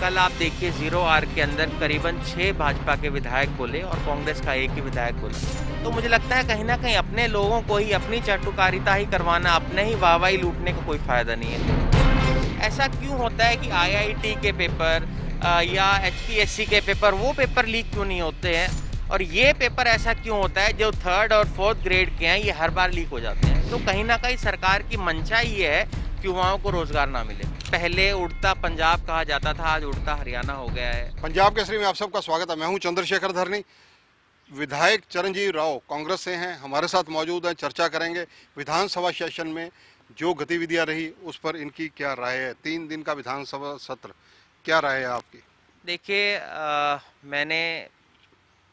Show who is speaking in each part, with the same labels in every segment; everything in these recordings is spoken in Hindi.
Speaker 1: कल आप देखिए जीरो आर के अंदर करीबन छः भाजपा के विधायक बोले और कांग्रेस का एक ही विधायक बोले तो मुझे लगता है कहीं ना कहीं अपने लोगों को ही अपनी चाटुकारिता ही करवाना अपने ही वाहवाही लूटने का कोई फायदा नहीं है ऐसा क्यों होता है कि आईआईटी के पेपर या एच के पेपर वो पेपर लीक क्यों नहीं होते हैं और ये पेपर ऐसा क्यों होता है जो थर्ड और फोर्थ ग्रेड के हैं ये हर बार लीक हो जाते हैं तो कहीं ना कहीं सरकार की मंशा ये है कि युवाओं को रोजगार ना मिले पहले उड़ता पंजाब कहा जाता था आज उड़ता हरियाणा हो गया है
Speaker 2: पंजाब श्री में आप सबका स्वागत है मैं हूं चंद्रशेखर धरनी विधायक चरणजीव राव कांग्रेस से हैं हमारे साथ मौजूद हैं चर्चा करेंगे विधानसभा सेशन में जो गतिविधियां रही उस पर इनकी क्या राय है तीन दिन का विधानसभा सत्र क्या राय है आपकी
Speaker 1: देखिए मैंने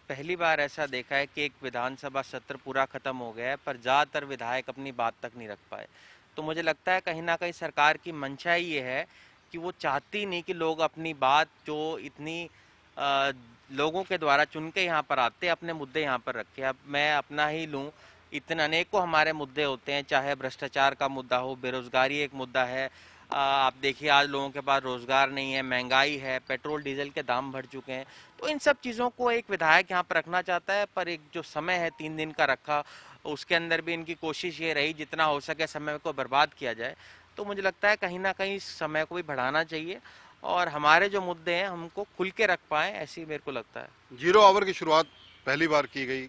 Speaker 1: पहली बार ऐसा देखा है कि एक विधानसभा सत्र पूरा ख़त्म हो गया है पर ज़्यादातर विधायक अपनी बात तक नहीं रख पाए तो मुझे लगता है कहीं ना कहीं सरकार की मंशा ये है कि वो चाहती नहीं कि लोग अपनी बात जो इतनी आ, लोगों के द्वारा चुन के यहाँ पर आते अपने मुद्दे यहाँ पर रखे अब मैं अपना ही लूँ इतने अनेकों हमारे मुद्दे होते हैं चाहे भ्रष्टाचार का मुद्दा हो बेरोज़गारी एक मुद्दा है आप देखिए आज लोगों के पास रोज़गार नहीं है महंगाई है पेट्रोल डीजल के दाम बढ़ चुके हैं तो इन सब चीज़ों को एक विधायक यहाँ पर रखना चाहता है पर एक जो समय है तीन दिन का रखा उसके अंदर भी इनकी कोशिश ये रही जितना हो सके समय को बर्बाद किया जाए तो मुझे लगता है कहीं ना कहीं समय को भी बढ़ाना चाहिए और हमारे जो मुद्दे हैं हमको खुल के रख पाए ऐसी मेरे को लगता है
Speaker 2: जीरो आवर की शुरुआत पहली बार की गई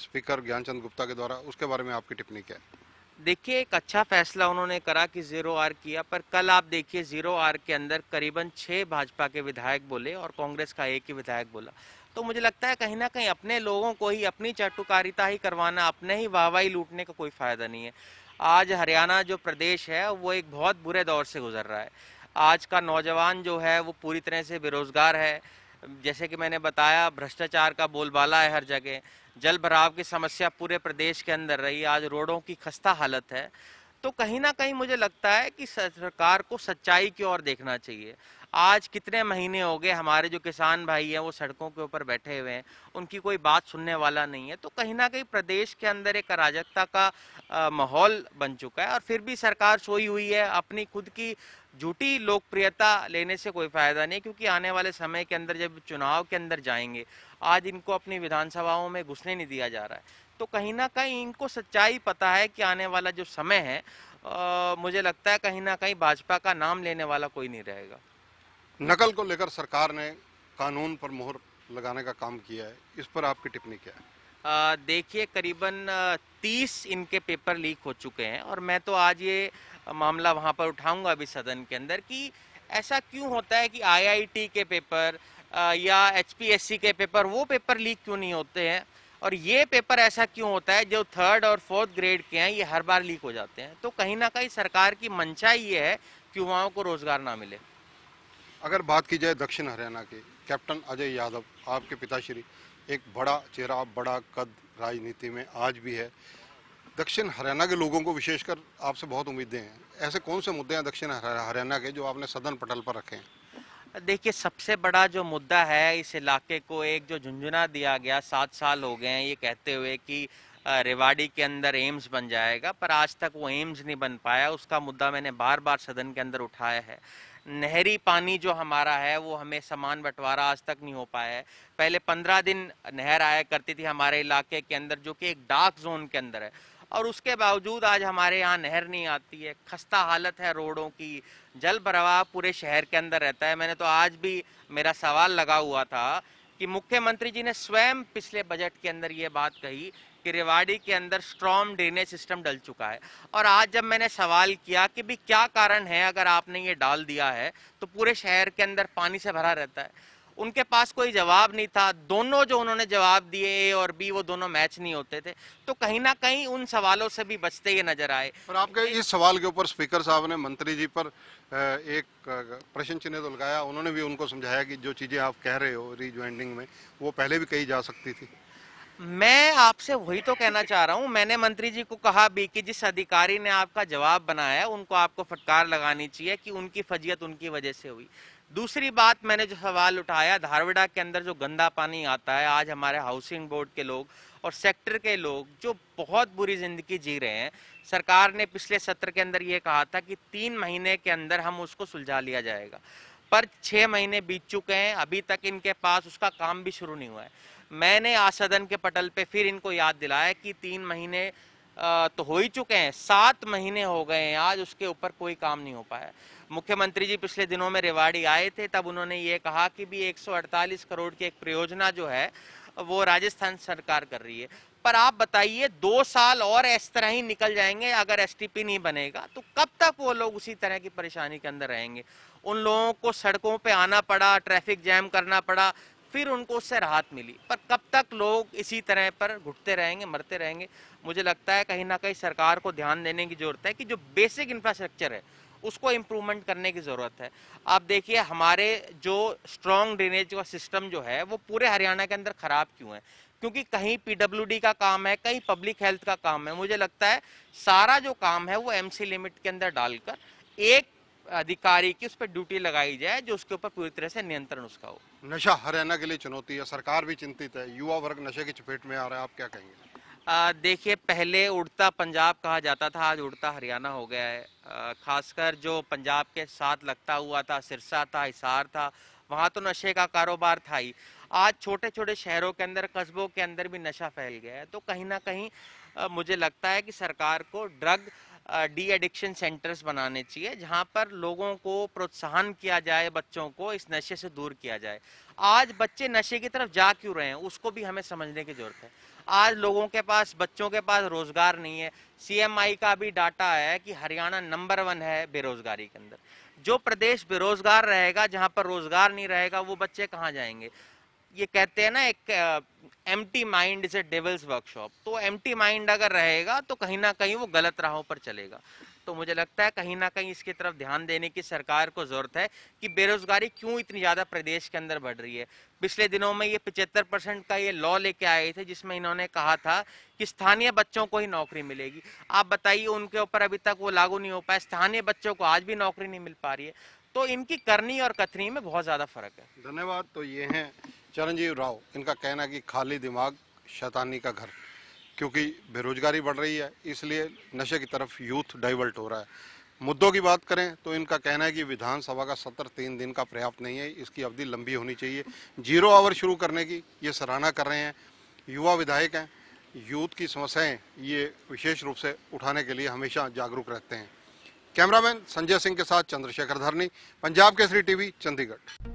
Speaker 1: स्पीकर ज्ञानचंद गुप्ता के द्वारा उसके बारे में आपकी टिप्पणी क्या है देखिए एक अच्छा फैसला उन्होंने करा कि जीरो आर किया पर कल आप देखिए जीरो आर के अंदर करीबन छः भाजपा के विधायक बोले और कांग्रेस का एक ही विधायक बोला तो मुझे लगता है कहीं ना कहीं अपने लोगों को ही अपनी चाटुकारिता ही करवाना अपने ही वाहवाही लूटने का कोई फायदा नहीं है आज हरियाणा जो प्रदेश है वो एक बहुत बुरे दौर से गुजर रहा है आज का नौजवान जो है वो पूरी तरह से बेरोजगार है जैसे कि मैंने बताया भ्रष्टाचार का बोलबाला है हर जगह जल भराव की समस्या पूरे प्रदेश के अंदर रही आज रोडों की खस्ता हालत है तो कहीं ना कहीं मुझे लगता है कि सरकार को सच्चाई की ओर देखना चाहिए आज कितने महीने हो गए हमारे जो किसान भाई हैं वो सड़कों के ऊपर बैठे हुए हैं उनकी कोई बात सुनने वाला नहीं है तो कहीं ना कहीं प्रदेश के अंदर एक अराजकता का माहौल बन चुका है और फिर भी सरकार सोई हुई है अपनी खुद की झूठी लोकप्रियता लेने से कोई फायदा नहीं क्योंकि आने वाले समय के अंदर जब चुनाव के अंदर जाएंगे आज इनको अपनी विधानसभाओं में घुसने नहीं दिया जा रहा है तो कहीं ना कहीं इनको सच्चाई पता है कि आने वाला जो समय है आ, मुझे लगता है कहीं ना कहीं भाजपा का नाम लेने वाला कोई नहीं रहेगा नकल को
Speaker 2: लेकर सरकार ने कानून पर मोहर लगाने का काम किया है इस पर आपकी टिप्पणी क्या
Speaker 1: है देखिए करीबन तीस इनके पेपर लीक हो चुके हैं और मैं तो आज ये मामला वहाँ पर उठाऊंगा अभी सदन के अंदर कि ऐसा क्यों होता है कि आईआईटी के पेपर या एचपीएससी के पेपर वो पेपर लीक क्यों नहीं होते हैं और ये पेपर ऐसा क्यों होता है जो थर्ड और फोर्थ ग्रेड के हैं ये हर बार लीक हो जाते हैं तो कहीं ना कहीं सरकार की मंशा ये है कि युवाओं को रोजगार ना मिले अगर बात की
Speaker 2: जाए दक्षिण हरियाणा के कैप्टन अजय यादव आपके पिताश्री एक बड़ा चेहरा बड़ा कद राजनीति में आज भी है दक्षिण हरियाणा के लोगों को विशेषकर आपसे बहुत उम्मीदें हैं ऐसे कौन से मुद्दे हैं दक्षिण हरियाणा के जो आपने सदन पटल पर रखे हैं
Speaker 1: देखिए सबसे बड़ा जो मुद्दा है इस इलाके को एक जो झुंझुना दिया गया सात साल हो गए हैं ये कहते हुए कि रेवाड़ी के अंदर एम्स बन जाएगा पर आज तक वो एम्स नहीं बन पाया उसका मुद्दा मैंने बार बार सदन के अंदर उठाया है नहरी पानी जो हमारा है वो हमें समान बंटवारा आज तक नहीं हो पाया है पहले पंद्रह दिन नहर आया करती थी हमारे इलाके के अंदर जो कि एक डार्क जोन के अंदर है और उसके बावजूद आज हमारे यहाँ नहर नहीं आती है खस्ता हालत है रोडों की जल भराव पूरे शहर के अंदर रहता है मैंने तो आज भी मेरा सवाल लगा हुआ था कि मुख्यमंत्री जी ने स्वयं पिछले बजट के अंदर ये बात कही कि रेवाड़ी के अंदर स्ट्रॉन्ग ड्रेनेज सिस्टम डल चुका है और आज जब मैंने सवाल किया कि भी क्या कारण है अगर आपने ये डाल दिया है तो पूरे शहर के अंदर पानी से भरा रहता है उनके पास कोई जवाब नहीं था दोनों जो उन्होंने जवाब दिए ए और बी वो दोनों मैच नहीं होते थे तो कहीं ना कहीं उन सवालों से भी बचते ही नजर आए और आपके इस
Speaker 2: सवाल के ऊपर स्पीकर साहब ने मंत्री जी पर एक प्रश्न चिन्ह तो लगाया उन्होंने भी उनको समझाया कि जो चीज़ें आप कह रहे हो रिज्वाइंडिंग में वो पहले भी कही जा सकती थी
Speaker 1: मैं आपसे वही तो कहना चाह रहा हूँ मैंने मंत्री जी को कहा भी कि जिस अधिकारी ने आपका जवाब बनाया उनको आपको फटकार लगानी चाहिए कि उनकी फजीयत उनकी वजह से हुई दूसरी बात मैंने जो सवाल उठाया धारवाड़ा के अंदर जो गंदा पानी आता है आज हमारे हाउसिंग बोर्ड के लोग और सेक्टर के लोग जो बहुत बुरी ज़िंदगी जी रहे हैं सरकार ने पिछले सत्र के अंदर ये कहा था कि तीन महीने के अंदर हम उसको सुलझा लिया जाएगा पर छः महीने बीत चुके हैं अभी तक इनके पास उसका काम भी शुरू नहीं हुआ है मैंने आज सदन के पटल पर फिर इनको याद दिलाया कि तीन महीने तो हो ही चुके हैं सात महीने हो गए हैं आज उसके ऊपर कोई काम नहीं हो पाया मुख्यमंत्री जी पिछले दिनों में रेवाड़ी आए थे तब उन्होंने ये कहा कि भी 148 करोड़ की एक परियोजना जो है वो राजस्थान सरकार कर रही है पर आप बताइए दो साल और इस तरह ही निकल जाएंगे अगर एस नहीं बनेगा तो कब तक वो लोग उसी तरह की परेशानी के अंदर रहेंगे उन लोगों को सड़कों पर आना पड़ा ट्रैफिक जैम करना पड़ा फिर उनको उससे राहत मिली पर कब तक लोग इसी तरह पर घुटते रहेंगे मरते रहेंगे मुझे लगता है कहीं ना कहीं सरकार को ध्यान देने की जरूरत है कि जो बेसिक इंफ्रास्ट्रक्चर है उसको इम्प्रूवमेंट करने की ज़रूरत है आप देखिए हमारे जो स्ट्रॉन्ग ड्रेनेज का सिस्टम जो है वो पूरे हरियाणा के अंदर ख़राब क्यों है क्योंकि कहीं पीडब्ल्यूडी का काम है कहीं पब्लिक हेल्थ का काम है मुझे लगता है सारा जो काम है वो एमसी लिमिट के अंदर डालकर एक अधिकारी की उस पर ड्यूटी लगाई जाए जो उसके ऊपर पूरी तरह से नियंत्रण उसका हो
Speaker 2: नशा हरियाणा के लिए चुनौती है सरकार भी चिंतित है युवा वर्ग नशे की चपेट में आ रहा है आप क्या कहेंगे
Speaker 1: देखिए पहले उड़ता पंजाब कहा जाता था आज उड़ता हरियाणा हो गया है खासकर जो पंजाब के साथ लगता हुआ था सिरसा था हिसार था वहाँ तो नशे का कारोबार था ही आज छोटे छोटे शहरों के अंदर कस्बों के अंदर भी नशा फैल गया है तो कहीं ना कहीं आ, मुझे लगता है कि सरकार को ड्रग डी एडिक्शन सेंटर्स बनाने चाहिए जहाँ पर लोगों को प्रोत्साहन किया जाए बच्चों को इस नशे से दूर किया जाए आज बच्चे नशे की तरफ जा क्यों रहे हैं उसको भी हमें समझने की जरूरत है आज लोगों के पास बच्चों के पास रोजगार नहीं है सीएमआई का भी डाटा है कि हरियाणा नंबर वन है बेरोजगारी के अंदर जो प्रदेश बेरोजगार रहेगा जहाँ पर रोजगार नहीं रहेगा वो बच्चे कहाँ जाएंगे ये कहते हैं ना एक empty mind is a devil's workshop तो एम माइंड अगर रहेगा तो कहीं ना कहीं वो गलत राहों पर चलेगा तो मुझे लगता है कहीं ना कहीं इसकी तरफ ध्यान देने की सरकार को ज़रूरत है कि बेरोज़गारी क्यों इतनी ज़्यादा प्रदेश के अंदर बढ़ रही है पिछले दिनों में ये पिछहत्तर परसेंट का ये लॉ लेके आए थे जिसमें इन्होंने कहा था कि स्थानीय बच्चों को ही नौकरी मिलेगी आप बताइए उनके ऊपर अभी तक वो लागू नहीं हो पाए स्थानीय बच्चों को आज भी नौकरी नहीं मिल पा रही है तो इनकी करनी और कथनी में बहुत ज़्यादा फर्क है
Speaker 2: धन्यवाद तो ये है चरणजीव राव इनका कहना की खाली दिमाग शैतानी का घर क्योंकि बेरोजगारी बढ़ रही है इसलिए नशे की तरफ यूथ डाइवर्ट हो रहा है मुद्दों की बात करें तो इनका कहना है कि विधानसभा का सत्र तीन दिन का पर्याप्त नहीं है इसकी अवधि लंबी होनी चाहिए जीरो आवर शुरू करने की ये सराहना कर रहे हैं युवा विधायक हैं यूथ की समस्याएं ये विशेष रूप से उठाने के लिए हमेशा जागरूक रहते हैं कैमरामैन संजय सिंह के साथ चंद्रशेखर धरनी पंजाब केसरी टीवी चंडीगढ़